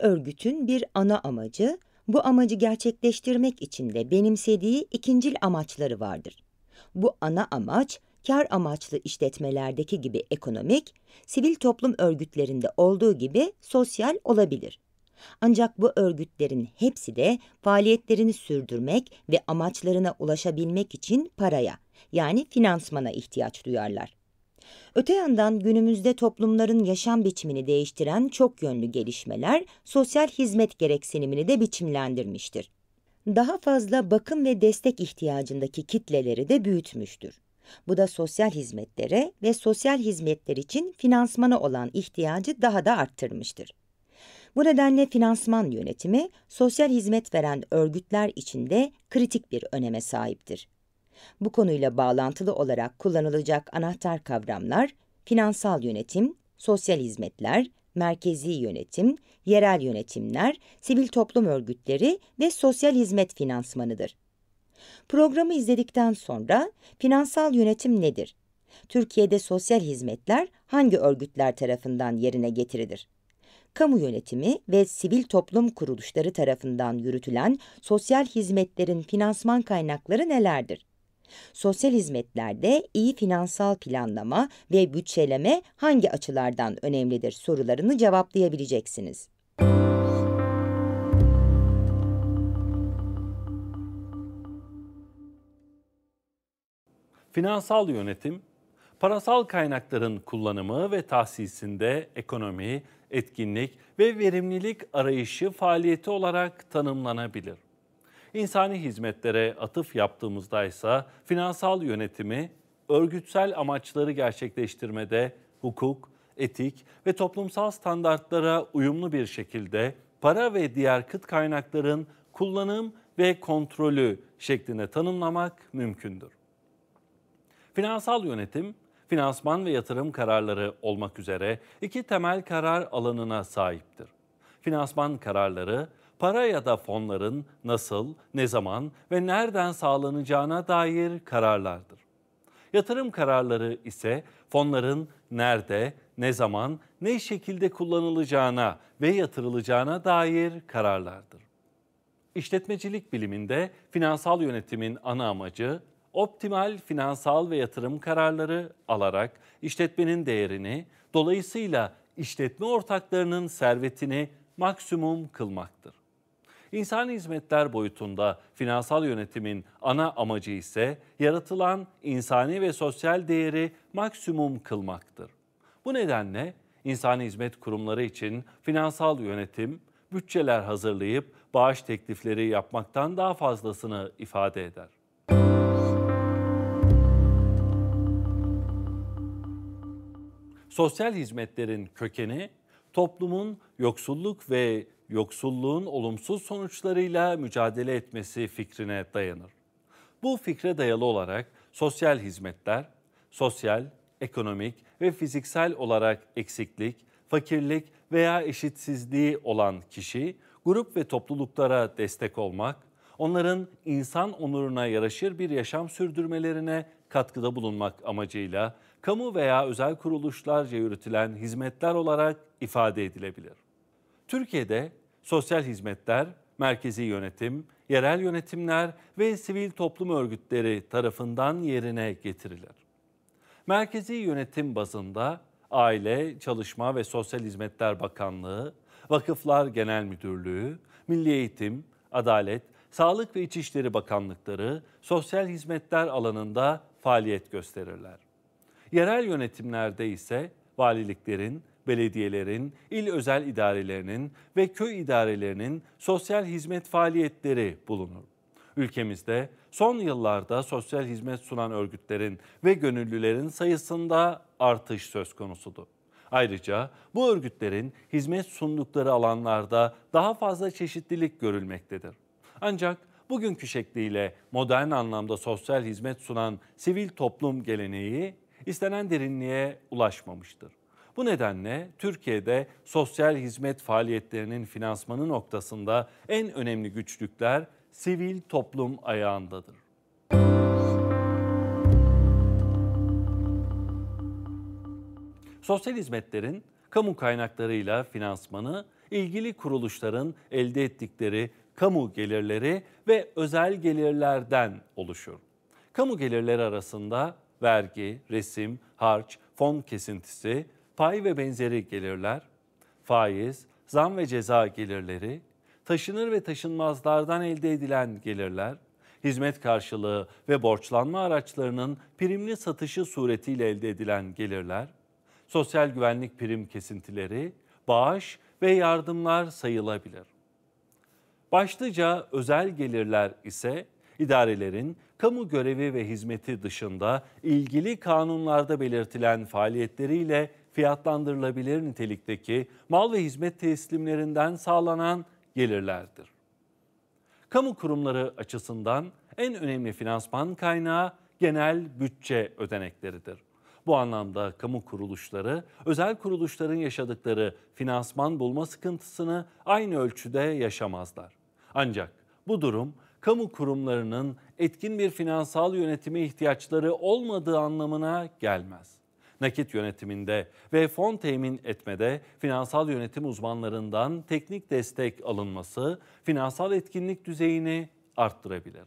Her örgütün bir ana amacı, bu amacı gerçekleştirmek için de benimsediği ikincil amaçları vardır. Bu ana amaç, kar amaçlı işletmelerdeki gibi ekonomik, sivil toplum örgütlerinde olduğu gibi sosyal olabilir. Ancak bu örgütlerin hepsi de faaliyetlerini sürdürmek ve amaçlarına ulaşabilmek için paraya, yani finansmana ihtiyaç duyarlar. Öte yandan günümüzde toplumların yaşam biçimini değiştiren çok yönlü gelişmeler sosyal hizmet gereksinimini de biçimlendirmiştir. Daha fazla bakım ve destek ihtiyacındaki kitleleri de büyütmüştür. Bu da sosyal hizmetlere ve sosyal hizmetler için finansmana olan ihtiyacı daha da arttırmıştır. Bu nedenle finansman yönetimi sosyal hizmet veren örgütler içinde kritik bir öneme sahiptir. Bu konuyla bağlantılı olarak kullanılacak anahtar kavramlar finansal yönetim, sosyal hizmetler, merkezi yönetim, yerel yönetimler, sivil toplum örgütleri ve sosyal hizmet finansmanıdır. Programı izledikten sonra finansal yönetim nedir? Türkiye'de sosyal hizmetler hangi örgütler tarafından yerine getirilir? Kamu yönetimi ve sivil toplum kuruluşları tarafından yürütülen sosyal hizmetlerin finansman kaynakları nelerdir? Sosyal hizmetlerde iyi finansal planlama ve bütçeleme hangi açılardan önemlidir sorularını cevaplayabileceksiniz. Finansal yönetim, parasal kaynakların kullanımı ve tahsisinde ekonomi, etkinlik ve verimlilik arayışı faaliyeti olarak tanımlanabilir. İnsani hizmetlere atıf yaptığımızda ise finansal yönetimi örgütsel amaçları gerçekleştirmede hukuk, etik ve toplumsal standartlara uyumlu bir şekilde para ve diğer kıt kaynakların kullanım ve kontrolü şeklinde tanımlamak mümkündür. Finansal yönetim, finansman ve yatırım kararları olmak üzere iki temel karar alanına sahiptir. Finansman kararları para ya da fonların nasıl, ne zaman ve nereden sağlanacağına dair kararlardır. Yatırım kararları ise fonların nerede, ne zaman, ne şekilde kullanılacağına ve yatırılacağına dair kararlardır. İşletmecilik biliminde finansal yönetimin ana amacı optimal finansal ve yatırım kararları alarak işletmenin değerini, dolayısıyla işletme ortaklarının servetini maksimum kılmaktır. İnsani hizmetler boyutunda finansal yönetimin ana amacı ise yaratılan insani ve sosyal değeri maksimum kılmaktır. Bu nedenle insani hizmet kurumları için finansal yönetim bütçeler hazırlayıp bağış teklifleri yapmaktan daha fazlasını ifade eder. Sosyal hizmetlerin kökeni toplumun yoksulluk ve yoksulluğun olumsuz sonuçlarıyla mücadele etmesi fikrine dayanır. Bu fikre dayalı olarak sosyal hizmetler, sosyal, ekonomik ve fiziksel olarak eksiklik, fakirlik veya eşitsizliği olan kişi grup ve topluluklara destek olmak, onların insan onuruna yaraşır bir yaşam sürdürmelerine katkıda bulunmak amacıyla kamu veya özel kuruluşlarca yürütülen hizmetler olarak ifade edilebilir. Türkiye'de sosyal hizmetler, merkezi yönetim, yerel yönetimler ve sivil toplum örgütleri tarafından yerine getirilir. Merkezi yönetim bazında Aile, Çalışma ve Sosyal Hizmetler Bakanlığı, Vakıflar Genel Müdürlüğü, Milli Eğitim, Adalet, Sağlık ve İçişleri Bakanlıkları sosyal hizmetler alanında faaliyet gösterirler. Yerel yönetimlerde ise valiliklerin belediyelerin, il özel idarelerinin ve köy idarelerinin sosyal hizmet faaliyetleri bulunur. Ülkemizde son yıllarda sosyal hizmet sunan örgütlerin ve gönüllülerin sayısında artış söz konusudur. Ayrıca bu örgütlerin hizmet sundukları alanlarda daha fazla çeşitlilik görülmektedir. Ancak bugünkü şekliyle modern anlamda sosyal hizmet sunan sivil toplum geleneği istenen derinliğe ulaşmamıştır. Bu nedenle Türkiye'de sosyal hizmet faaliyetlerinin finansmanı noktasında en önemli güçlükler sivil toplum ayağındadır. Sosyal hizmetlerin kamu kaynaklarıyla finansmanı ilgili kuruluşların elde ettikleri kamu gelirleri ve özel gelirlerden oluşur. Kamu gelirleri arasında vergi, resim, harç, fon kesintisi, pay ve benzeri gelirler, faiz, zam ve ceza gelirleri, taşınır ve taşınmazlardan elde edilen gelirler, hizmet karşılığı ve borçlanma araçlarının primli satışı suretiyle elde edilen gelirler, sosyal güvenlik prim kesintileri, bağış ve yardımlar sayılabilir. Başlıca özel gelirler ise idarelerin kamu görevi ve hizmeti dışında ilgili kanunlarda belirtilen faaliyetleriyle fiyatlandırılabilir nitelikteki mal ve hizmet teslimlerinden sağlanan gelirlerdir. Kamu kurumları açısından en önemli finansman kaynağı genel bütçe ödenekleridir. Bu anlamda kamu kuruluşları özel kuruluşların yaşadıkları finansman bulma sıkıntısını aynı ölçüde yaşamazlar. Ancak bu durum kamu kurumlarının etkin bir finansal yönetime ihtiyaçları olmadığı anlamına gelmez nakit yönetiminde ve fon temin etmede finansal yönetim uzmanlarından teknik destek alınması finansal etkinlik düzeyini arttırabilir.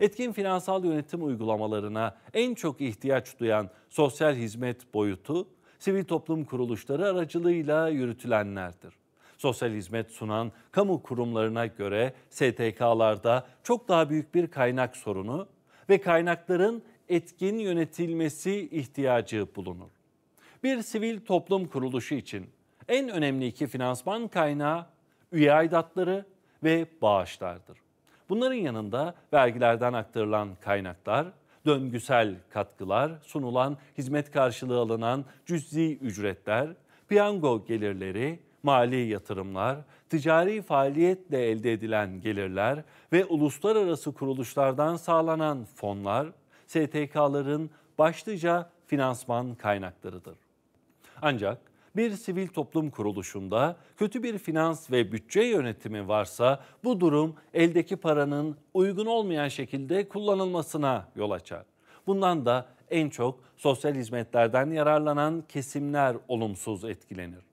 etkin finansal yönetim uygulamalarına en çok ihtiyaç duyan sosyal hizmet boyutu sivil toplum kuruluşları aracılığıyla yürütülenlerdir. Sosyal hizmet sunan kamu kurumlarına göre STK'larda çok daha büyük bir kaynak sorunu ve kaynakların etkin yönetilmesi ihtiyacı bulunur. Bir sivil toplum kuruluşu için en önemli iki finansman kaynağı üye aidatları ve bağışlardır. Bunların yanında vergilerden aktarılan kaynaklar, döngüsel katkılar, sunulan hizmet karşılığı alınan cüzi ücretler, piyango gelirleri, mali yatırımlar, ticari faaliyetle elde edilen gelirler ve uluslararası kuruluşlardan sağlanan fonlar STK'ların başlıca finansman kaynaklarıdır. Ancak bir sivil toplum kuruluşunda kötü bir finans ve bütçe yönetimi varsa bu durum eldeki paranın uygun olmayan şekilde kullanılmasına yol açar. Bundan da en çok sosyal hizmetlerden yararlanan kesimler olumsuz etkilenir.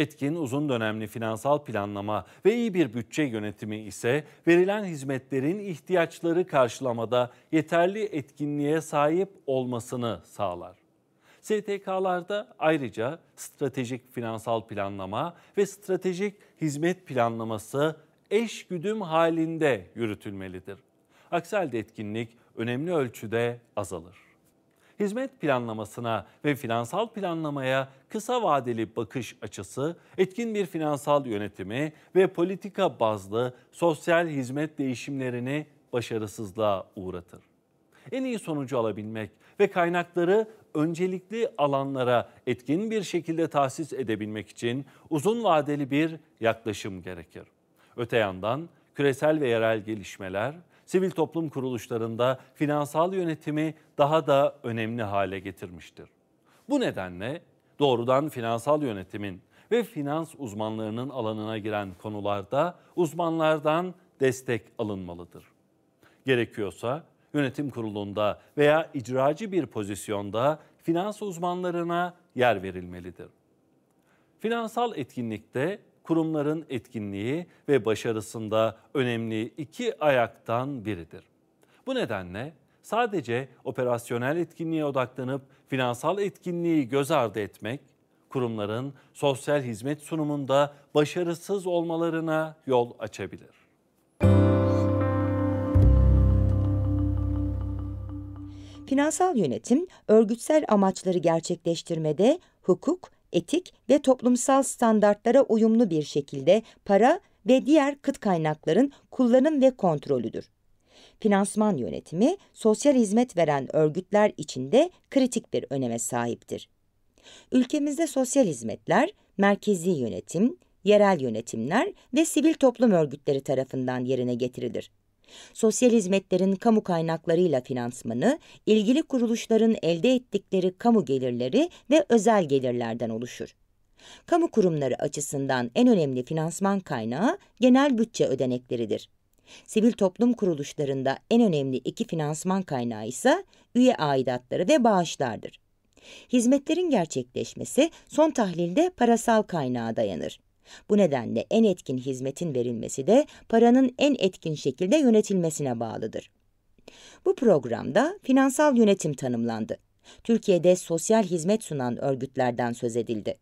Etkin uzun dönemli finansal planlama ve iyi bir bütçe yönetimi ise verilen hizmetlerin ihtiyaçları karşılamada yeterli etkinliğe sahip olmasını sağlar. STK'larda ayrıca stratejik finansal planlama ve stratejik hizmet planlaması eş güdüm halinde yürütülmelidir. Aksi halde etkinlik önemli ölçüde azalır hizmet planlamasına ve finansal planlamaya kısa vadeli bakış açısı, etkin bir finansal yönetimi ve politika bazlı sosyal hizmet değişimlerini başarısızlığa uğratır. En iyi sonucu alabilmek ve kaynakları öncelikli alanlara etkin bir şekilde tahsis edebilmek için uzun vadeli bir yaklaşım gerekir. Öte yandan küresel ve yerel gelişmeler sivil toplum kuruluşlarında finansal yönetimi daha da önemli hale getirmiştir. Bu nedenle doğrudan finansal yönetimin ve finans uzmanlarının alanına giren konularda uzmanlardan destek alınmalıdır. Gerekiyorsa yönetim kurulunda veya icracı bir pozisyonda finans uzmanlarına yer verilmelidir. Finansal etkinlikte kurumların etkinliği ve başarısında önemli iki ayaktan biridir. Bu nedenle sadece operasyonel etkinliğe odaklanıp finansal etkinliği göz ardı etmek, kurumların sosyal hizmet sunumunda başarısız olmalarına yol açabilir. Finansal yönetim, örgütsel amaçları gerçekleştirmede hukuk etik ve toplumsal standartlara uyumlu bir şekilde para ve diğer kıt kaynakların kullanım ve kontrolüdür. Finansman yönetimi sosyal hizmet veren örgütler içinde kritik bir öneme sahiptir. Ülkemizde sosyal hizmetler, merkezi yönetim, yerel yönetimler ve sivil toplum örgütleri tarafından yerine getirilir sosyal hizmetlerin kamu kaynaklarıyla finansmanı, ilgili kuruluşların elde ettikleri kamu gelirleri ve özel gelirlerden oluşur. Kamu kurumları açısından en önemli finansman kaynağı genel bütçe ödenekleridir. Sivil toplum kuruluşlarında en önemli iki finansman kaynağı ise üye aidatları ve bağışlardır. Hizmetlerin gerçekleşmesi son tahlilde parasal kaynağa dayanır. Bu nedenle en etkin hizmetin verilmesi de paranın en etkin şekilde yönetilmesine bağlıdır. Bu programda finansal yönetim tanımlandı. Türkiye'de sosyal hizmet sunan örgütlerden söz edildi.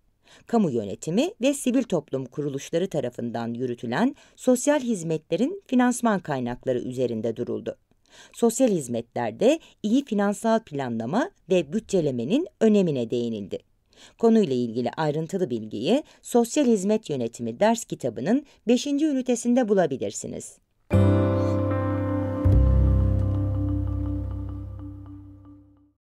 Kamu yönetimi ve sivil toplum kuruluşları tarafından yürütülen sosyal hizmetlerin finansman kaynakları üzerinde duruldu. Sosyal hizmetlerde iyi finansal planlama ve bütçelemenin önemine değinildi. Konuyla ilgili ayrıntılı bilgiyi Sosyal Hizmet Yönetimi ders kitabının 5. ünitesinde bulabilirsiniz.